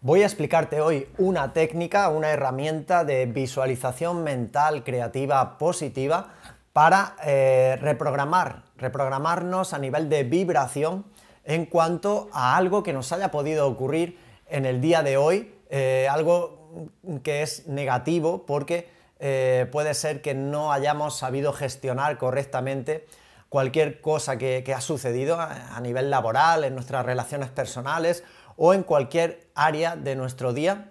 Voy a explicarte hoy una técnica, una herramienta de visualización mental creativa positiva para eh, reprogramar, reprogramarnos a nivel de vibración en cuanto a algo que nos haya podido ocurrir en el día de hoy, eh, algo que es negativo porque eh, puede ser que no hayamos sabido gestionar correctamente cualquier cosa que, ha sucedido a nivel laboral, en nuestras relaciones personales o en cualquier área de nuestro día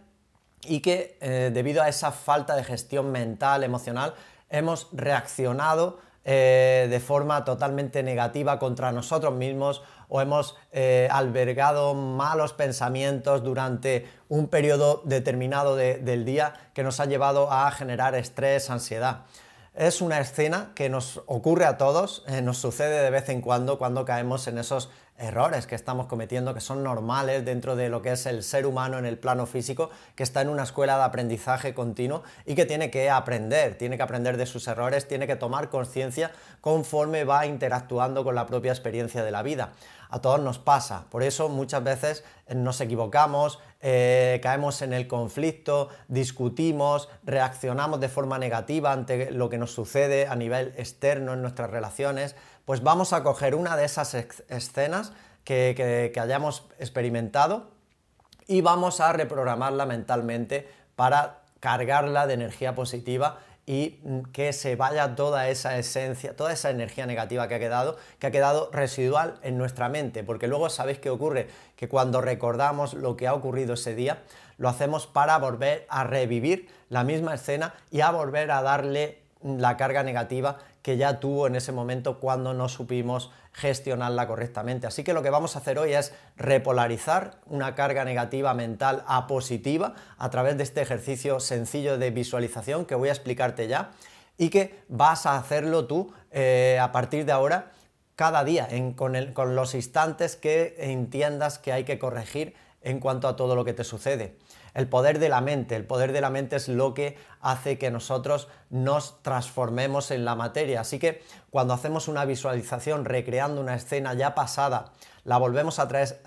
y que eh, debido a esa falta de gestión mental, emocional, hemos reaccionado eh, de forma totalmente negativa contra nosotros mismos o hemos eh, albergado malos pensamientos durante un periodo determinado del día que nos ha llevado a generar estrés, ansiedad. Es una escena que nos ocurre a todos, eh, nos sucede de vez en cuando cuando caemos en esos errores que estamos cometiendo, que son normales dentro de lo que es el ser humano en el plano físico, que está en una escuela de aprendizaje continuo y que tiene que aprender, tiene que aprender de sus errores, tiene que tomar conciencia conforme va interactuando con la propia experiencia de la vida a todos nos pasa. Por eso muchas veces eh, nos equivocamos, eh, caemos en el conflicto, discutimos, reaccionamos de forma negativa ante lo que nos sucede a nivel externo en nuestras relaciones. Pues vamos a coger una de esas escenas que hayamos experimentado y vamos a reprogramarla mentalmente para cargarla de energía positiva y mm, que se vaya toda esa esencia, toda esa energía negativa que ha quedado, que ha quedado residual en nuestra mente, porque luego sabéis qué ocurre, que cuando recordamos lo que ha ocurrido ese día, lo hacemos para volver a revivir la misma escena y a volver a darle la carga negativa que ya tuvo en ese momento cuando no supimos gestionarla correctamente. Así que lo que vamos a hacer hoy es repolarizar una carga negativa mental a positiva a través de este ejercicio sencillo de visualización que voy a explicarte ya y que vas a hacerlo tú eh, a partir de ahora cada día con los instantes que entiendas que hay que corregir en cuanto a todo lo que te sucede. El poder de la mente, el poder de la mente es lo que hace que nosotros nos transformemos en la materia. Así que cuando hacemos una visualización recreando una escena ya pasada, la volvemos a traer,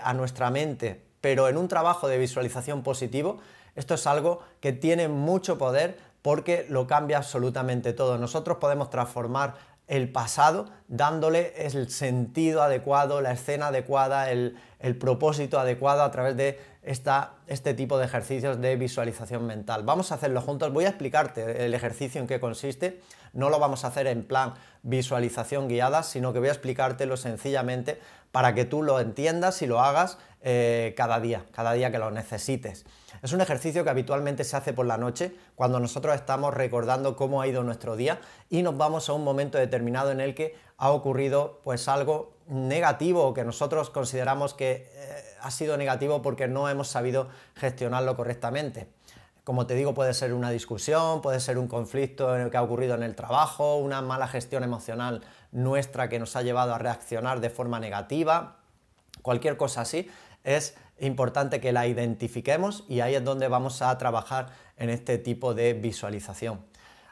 a, a nuestra mente, pero en un trabajo de visualización positivo, esto es algo que tiene mucho poder porque lo cambia absolutamente todo. Nosotros podemos transformar el pasado, dándole el sentido adecuado, la escena adecuada, el, propósito adecuado a través de este tipo de ejercicios de visualización mental. Vamos a hacerlo juntos, voy a explicarte el ejercicio en qué consiste, no lo vamos a hacer en plan visualización guiada, sino que voy a explicártelo sencillamente para que tú lo entiendas y lo hagas eh, cada día, cada día que lo necesites. Es un ejercicio que habitualmente se hace por la noche, cuando nosotros estamos recordando cómo ha ido nuestro día y nos vamos a un momento determinado en el que ha ocurrido pues algo negativo que nosotros consideramos que eh, ha sido negativo porque no hemos sabido gestionarlo correctamente. Como te digo, puede ser una discusión, puede ser un conflicto que ha ocurrido en el trabajo, una mala gestión emocional nuestra que nos ha llevado a reaccionar de forma negativa, cualquier cosa así, es importante que la identifiquemos y ahí es donde vamos a trabajar en este tipo de visualización.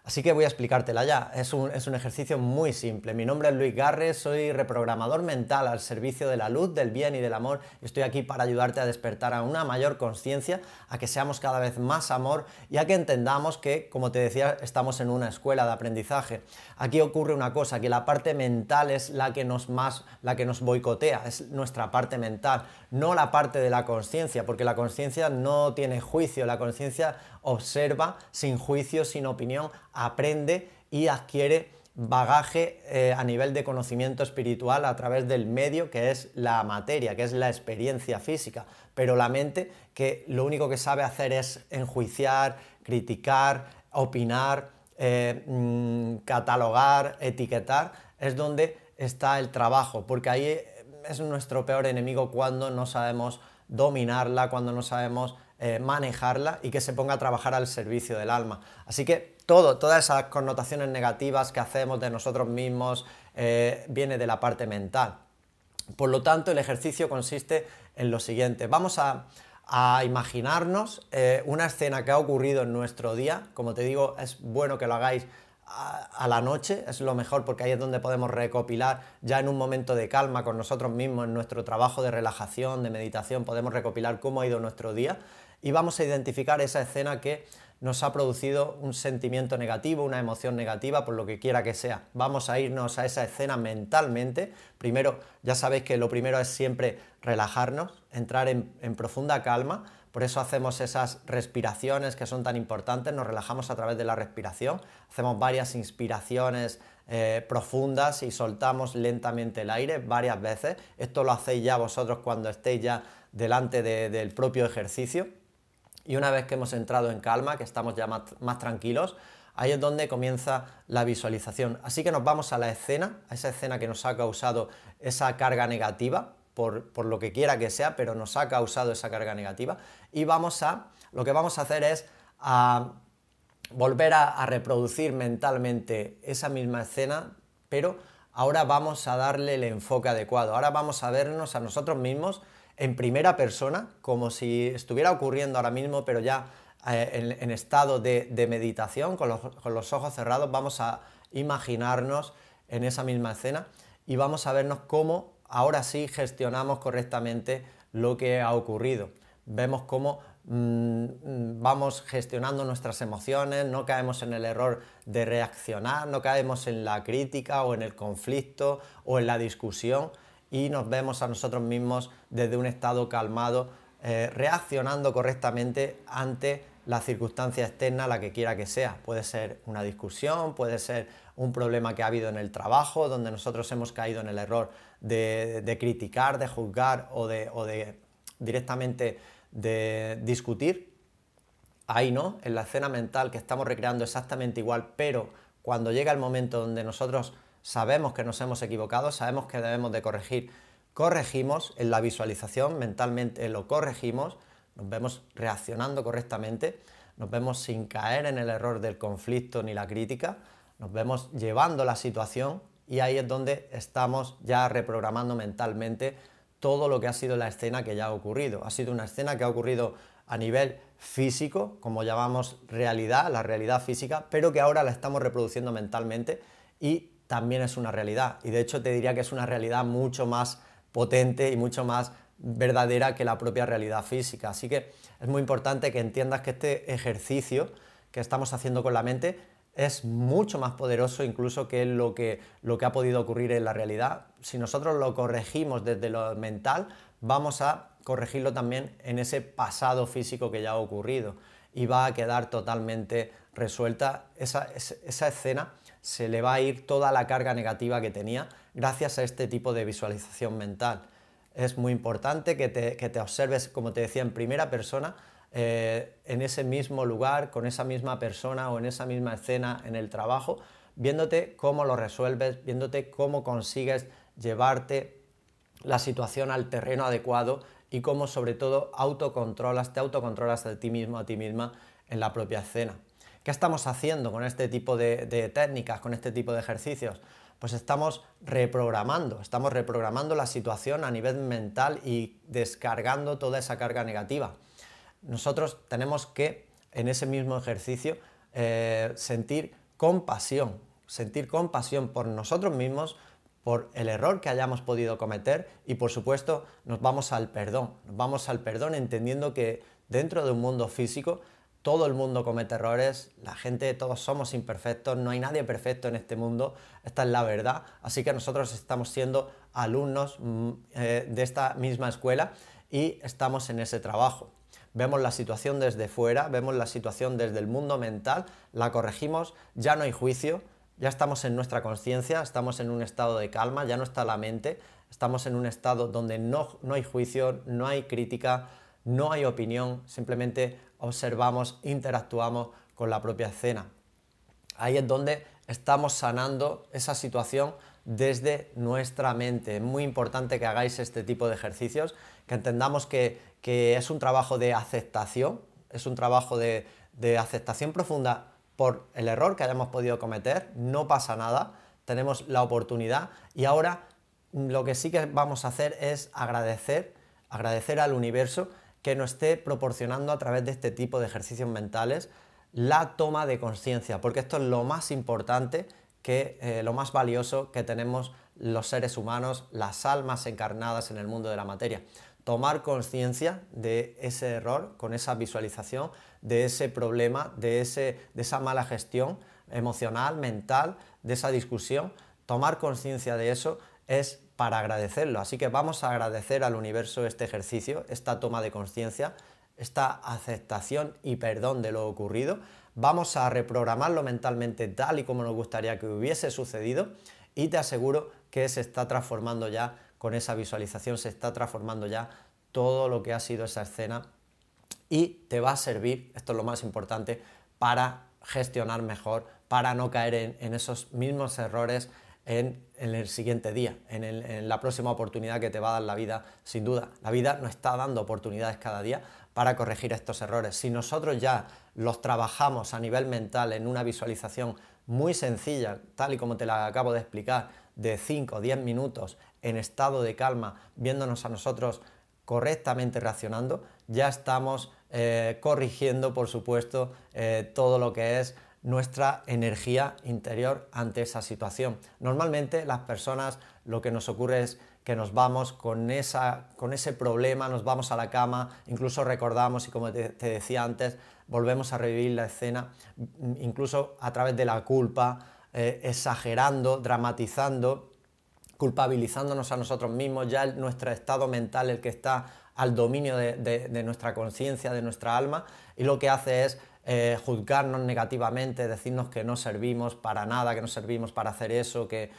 Así que voy a explicártela ya. Es un, es un, ejercicio muy simple. Mi nombre es Luis Garres, soy reprogramador mental al servicio de la luz, del bien y del amor. Estoy aquí para ayudarte a despertar a una mayor conciencia, a que seamos cada vez más amor y a que entendamos que, como te decía, estamos en una escuela de aprendizaje. Aquí ocurre una cosa, que la parte mental es la que nos más, la que nos boicotea, es nuestra parte mental, no la parte de la conciencia, porque la conciencia no tiene juicio, la conciencia observa sin juicio, sin opinión, aprende y adquiere bagaje eh, a nivel de conocimiento espiritual a través del medio que es la materia, que es la experiencia física, pero la mente que lo único que sabe hacer es enjuiciar, criticar, opinar, eh, mm, catalogar, etiquetar, es donde está el trabajo, porque ahí es nuestro peor enemigo cuando no sabemos dominarla, cuando no sabemos eh, manejarla y que se ponga a trabajar al servicio del alma. Así que todo, todas esas connotaciones negativas que hacemos de nosotros mismos eh, viene de la parte mental. Por lo tanto, el ejercicio consiste en lo siguiente. Vamos a, imaginarnos eh, una escena que ha ocurrido en nuestro día. Como te digo, es bueno que lo hagáis a, a, la noche, es lo mejor porque ahí es donde podemos recopilar ya en un momento de calma con nosotros mismos, en nuestro trabajo de relajación, de meditación, podemos recopilar cómo ha ido nuestro día y vamos a identificar esa escena que nos ha producido un sentimiento negativo, una emoción negativa, por lo que quiera que sea. Vamos a irnos a esa escena mentalmente. Primero, ya sabéis que lo primero es siempre relajarnos, entrar en, profunda calma, por eso hacemos esas respiraciones que son tan importantes, nos relajamos a través de la respiración, hacemos varias inspiraciones eh, profundas y soltamos lentamente el aire varias veces. Esto lo hacéis ya vosotros cuando estéis ya delante del propio ejercicio. Y una vez que hemos entrado en calma, que estamos ya más, tranquilos, ahí es donde comienza la visualización. Así que nos vamos a la escena, a esa escena que nos ha causado esa carga negativa, por, lo que quiera que sea, pero nos ha causado esa carga negativa. Y vamos a, lo que vamos a hacer es volver a reproducir mentalmente esa misma escena, pero ahora vamos a darle el enfoque adecuado. Ahora vamos a vernos a nosotros mismos en primera persona, como si estuviera ocurriendo ahora mismo, pero ya eh, en, estado de, meditación, con los, con los ojos cerrados, vamos a imaginarnos en esa misma escena y vamos a vernos cómo ahora sí gestionamos correctamente lo que ha ocurrido. Vemos cómo mm, vamos gestionando nuestras emociones, no caemos en el error de reaccionar, no caemos en la crítica o en el conflicto o en la discusión, y nos vemos a nosotros mismos desde un estado calmado, eh, reaccionando correctamente ante la circunstancia externa, la que quiera que sea. Puede ser una discusión, puede ser un problema que ha habido en el trabajo, donde nosotros hemos caído en el error de, criticar, de juzgar o de, o de directamente de discutir. Ahí no, en la escena mental que estamos recreando exactamente igual, pero cuando llega el momento donde nosotros sabemos que nos hemos equivocado, sabemos que debemos de corregir, corregimos en la visualización, mentalmente lo corregimos, nos vemos reaccionando correctamente, nos vemos sin caer en el error del conflicto ni la crítica, nos vemos llevando la situación y ahí es donde estamos ya reprogramando mentalmente todo lo que ha sido la escena que ya ha ocurrido. Ha sido una escena que ha ocurrido a nivel físico, como llamamos realidad, la realidad física, pero que ahora la estamos reproduciendo mentalmente y también es una realidad. Y de hecho te diría que es una realidad mucho más potente y mucho más verdadera que la propia realidad física. Así que es muy importante que entiendas que este ejercicio que estamos haciendo con la mente es mucho más poderoso incluso que lo que, lo que ha podido ocurrir en la realidad. Si nosotros lo corregimos desde lo mental, vamos a corregirlo también en ese pasado físico que ya ha ocurrido y va a quedar totalmente resuelta. Esa, escena se le va a ir toda la carga negativa que tenía gracias a este tipo de visualización mental. Es muy importante que te, observes, como te decía, en primera persona, eh, en ese mismo lugar, con esa misma persona o en esa misma escena en el trabajo, viéndote cómo lo resuelves, viéndote cómo consigues llevarte la situación al terreno adecuado y cómo sobre todo autocontrolas, te autocontrolas a ti mismo, a ti misma en la propia escena. ¿Qué estamos haciendo con este tipo de, técnicas, con este tipo de ejercicios? Pues estamos reprogramando, estamos reprogramando la situación a nivel mental y descargando toda esa carga negativa. Nosotros tenemos que, en ese mismo ejercicio, eh, sentir compasión, sentir compasión por nosotros mismos, por el error que hayamos podido cometer y por supuesto nos vamos al perdón, nos vamos al perdón entendiendo que dentro de un mundo físico todo el mundo comete errores, la gente, todos somos imperfectos, no hay nadie perfecto en este mundo, esta es la verdad, así que nosotros estamos siendo alumnos mm, eh, de esta misma escuela y estamos en ese trabajo. Vemos la situación desde fuera, vemos la situación desde el mundo mental, la corregimos, ya no hay juicio, ya estamos en nuestra conciencia, estamos en un estado de calma, ya no está la mente, estamos en un estado donde no, hay juicio, no hay crítica, no hay opinión, simplemente observamos, interactuamos con la propia escena. Ahí es donde estamos sanando esa situación desde nuestra mente. Es muy importante que hagáis este tipo de ejercicios, que entendamos que, es un trabajo de aceptación, es un trabajo de, de aceptación profunda por el error que hayamos podido cometer, no pasa nada, tenemos la oportunidad y ahora mm, lo que sí que vamos a hacer es agradecer, agradecer al universo que nos esté proporcionando a través de este tipo de ejercicios mentales la toma de conciencia, porque esto es lo más importante, que eh, lo más valioso que tenemos los seres humanos, las almas encarnadas en el mundo de la materia. Tomar conciencia de ese error con esa visualización de ese problema, de, ese, de esa mala gestión emocional, mental, de esa discusión. Tomar conciencia de eso es para agradecerlo. Así que vamos a agradecer al universo este ejercicio, esta toma de conciencia, esta aceptación y perdón de lo ocurrido. Vamos a reprogramarlo mentalmente tal y como nos gustaría que hubiese sucedido y te aseguro que se está transformando ya, con esa visualización se está transformando ya todo lo que ha sido esa escena y te va a servir, esto es lo más importante, para gestionar mejor, para no caer en, esos mismos errores en, el siguiente día, en, en, la próxima oportunidad que te va a dar la vida, sin duda. La vida nos está dando oportunidades cada día para corregir estos errores. Si nosotros ya los trabajamos a nivel mental en una visualización muy sencilla, tal y como te la acabo de explicar, de 5 o 10 minutos en estado de calma, viéndonos a nosotros correctamente reaccionando, ya estamos eh, corrigiendo, por supuesto, eh, todo lo que es nuestra energía interior ante esa situación. Normalmente las personas lo que nos ocurre es que nos vamos con, esa, con ese problema, nos vamos a la cama, incluso recordamos y como te, decía antes, volvemos a revivir la escena, mm, incluso a través de la culpa, eh, exagerando, dramatizando culpabilizándonos a nosotros mismos, ya nuestro estado mental el que está al dominio de, nuestra conciencia, de nuestra alma, y lo que hace es eh, juzgarnos negativamente, decirnos que no servimos para nada, que no servimos para hacer eso, que,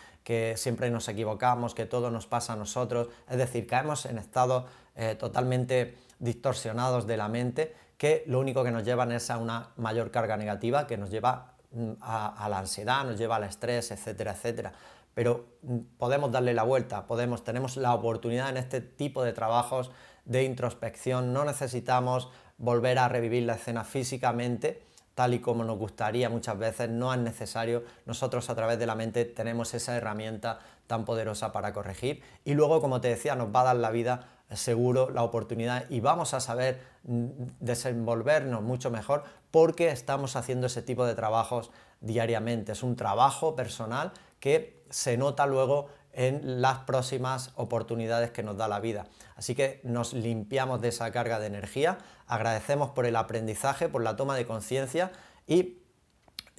siempre nos equivocamos, que todo nos pasa a nosotros. Es decir, caemos en estados eh, totalmente distorsionados de la mente que lo único que nos llevan es a una mayor carga negativa que nos lleva mm, a, a la ansiedad, nos lleva al estrés, etcétera, etcétera pero mm, podemos darle la vuelta, podemos, tenemos la oportunidad en este tipo de trabajos de introspección, no necesitamos volver a revivir la escena físicamente tal y como nos gustaría muchas veces, no es necesario, nosotros a través de la mente tenemos esa herramienta tan poderosa para corregir y luego, como te decía, nos va a dar la vida eh, seguro la oportunidad y vamos a saber mm, desenvolvernos mucho mejor porque estamos haciendo ese tipo de trabajos diariamente. Es un trabajo personal que se nota luego en las próximas oportunidades que nos da la vida. Así que nos limpiamos de esa carga de energía, agradecemos por el aprendizaje, por la toma de conciencia y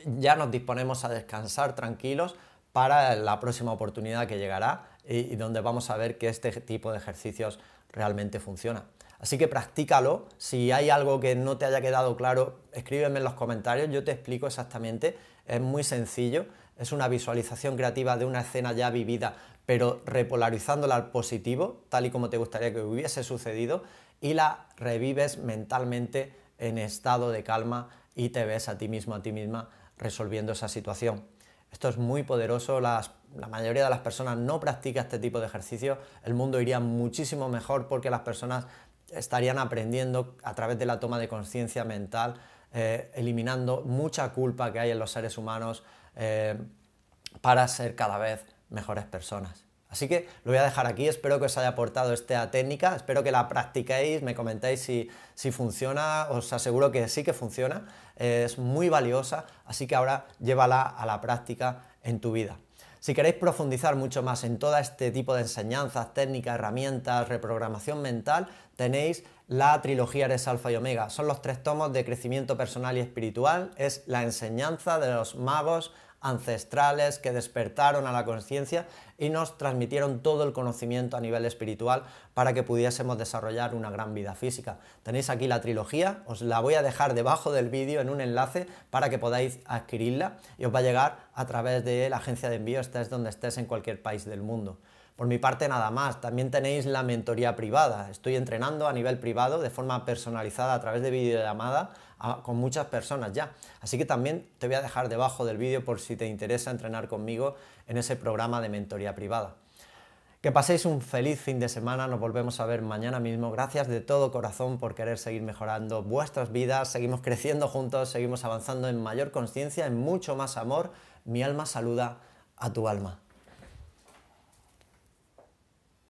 ya nos disponemos a descansar tranquilos para la próxima oportunidad que llegará y, donde vamos a ver que este tipo de ejercicios realmente funciona. Así que practícalo, si hay algo que no te haya quedado claro, escríbeme en los comentarios, yo te explico exactamente es muy sencillo, es una visualización creativa de una escena ya vivida, pero repolarizándola al positivo, tal y como te gustaría que hubiese sucedido, y la revives mentalmente en estado de calma y te ves a ti mismo, a ti misma resolviendo esa situación. Esto es muy poderoso, la mayoría de las personas no practica este tipo de ejercicio, el mundo iría muchísimo mejor porque las personas estarían aprendiendo a través de la toma de conciencia mental eh, eliminando mucha culpa que hay en los seres humanos eh, para ser cada vez mejores personas. Así que lo voy a dejar aquí, espero que os haya aportado esta técnica, espero que la practiquéis, me comentéis si, si funciona, os aseguro que sí que funciona, eh, es muy valiosa, así que ahora llévala a la práctica en tu vida. Si queréis profundizar mucho más en todo este tipo de enseñanzas, técnicas, herramientas, reprogramación mental, tenéis la trilogía Eres Alfa y Omega son los tres tomos de crecimiento personal y espiritual, es la enseñanza de los magos ancestrales que despertaron a la conciencia y nos transmitieron todo el conocimiento a nivel espiritual para que pudiésemos desarrollar una gran vida física. Tenéis aquí la trilogía, os la voy a dejar debajo del vídeo en un enlace para que podáis adquirirla y os va a llegar a través de la agencia de envío, estés donde estés en cualquier país del mundo. Por mi parte nada más, también tenéis la mentoría privada. Estoy entrenando a nivel privado de forma personalizada a través de videollamada con muchas personas ya. Así que también te voy a dejar debajo del vídeo por si te interesa entrenar conmigo en ese programa de mentoría privada. Que paséis un feliz fin de semana, nos volvemos a ver mañana mismo. Gracias de todo corazón por querer seguir mejorando vuestras vidas, seguimos creciendo juntos, seguimos avanzando en mayor conciencia, en mucho más amor. Mi alma saluda a tu alma.